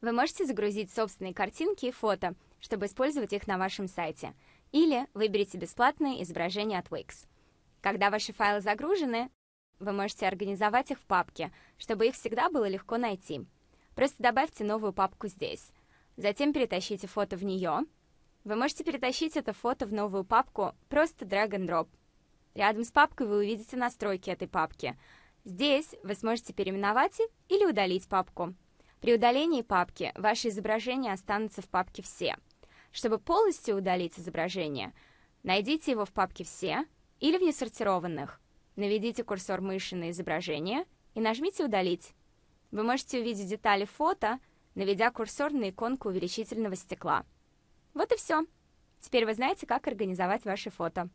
вы можете загрузить собственные картинки и фото, чтобы использовать их на вашем сайте. Или выберите бесплатные изображения от Wix. Когда ваши файлы загружены, вы можете организовать их в папке, чтобы их всегда было легко найти. Просто добавьте новую папку здесь. Затем перетащите фото в нее. Вы можете перетащить это фото в новую папку просто drag and drop. Рядом с папкой вы увидите настройки этой папки. Здесь вы сможете переименовать или удалить папку. При удалении папки ваши изображения останутся в папке «Все». Чтобы полностью удалить изображение, найдите его в папке «Все» или в несортированных. Наведите курсор мыши на изображение и нажмите «Удалить». Вы можете увидеть детали фото, наведя курсор на иконку увеличительного стекла. Вот и все. Теперь вы знаете, как организовать ваши фото.